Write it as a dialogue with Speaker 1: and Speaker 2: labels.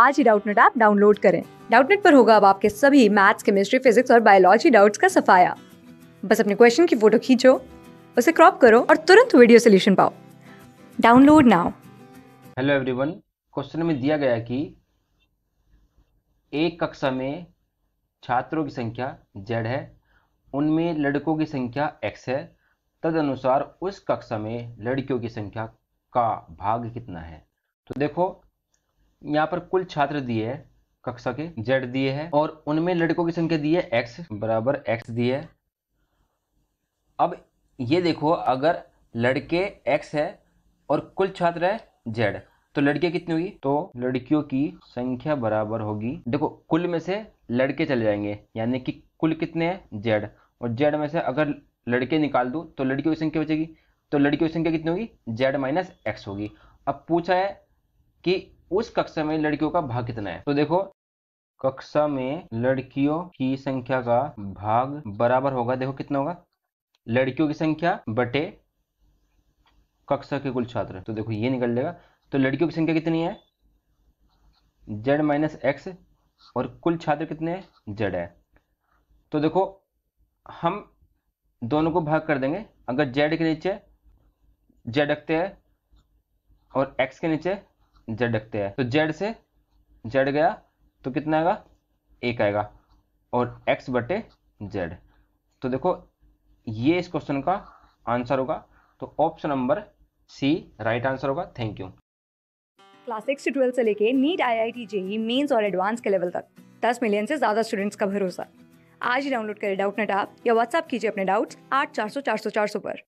Speaker 1: आज ही Doubtnut app download करें डाउटनेट पर होगा अब आपके सभी मैथ्स केमिस्ट्री फिजिक्स और बायोलॉजी डाउट्स का सफाया बस अपने क्वेश्चन की फोटो खींचो उसे क्रॉप करो और तुरंत वीडियो सोल्यूशन पाओ download now
Speaker 2: hello everyone question में दिया गया कि एक कक्षा में छात्रों की संख्या जेड है उनमें लड़कों की संख्या एक्स है तदनुसार उस कक्षा में लड़कियों की संख्या का भाग कितना है तो देखो यहाँ पर कुल छात्र दिए है कक्षा के जेड दिए है और उनमें लड़कों की संख्या दी है एक्स बराबर एक्स दिए है अब ये देखो अगर लड़के एक्स है और कुल छात्र है जेड तो लड़के कितनी होगी तो लड़कियों की संख्या बराबर होगी देखो कुल में से लड़के चले जाएंगे यानी कि कुल कितने हैं जेड और जेड में से अगर लड़के निकाल दूं तो लड़कियों की संख्या बचेगी तो लड़कियों की संख्या कितनी होगी जेड माइनस एक्स होगी अब पूछा है कि उस कक्षा में लड़कियों का भाग कितना है तो देखो कक्षा में लड़कियों की संख्या का भाग बराबर होगा देखो कितना होगा लड़कियों की संख्या बटे कक्षा के कुल छात्र तो देखो ये निकल जाएगा तो लड़कियों की संख्या कितनी है जेड माइनस एक्स और कुल छात्र कितने हैं जेड है तो देखो हम दोनों को भाग कर देंगे अगर जेड के नीचे जेड रखते हैं और एक्स के नीचे जेड रखते हैं तो जेड से जेड गया तो कितना आएगा एक आएगा और एक्स बटे जेड तो देखो ये इस क्वेश्चन का आंसर होगा तो option number C right answer होगा थैंक यू
Speaker 1: क्लास सिक्स से ट्वेल्थ से लेके NEET I I T JEE mains और एडवांस के लेवल तक दस मिलियन से ज़्यादा स्टूडेंट्स का भरोसा आज ही डाउनलोड करें डाउट नेट आप या व्हाट्सअप कीजिए अपने डाउट्स आठ चार सौ चार सौ चार सौ पर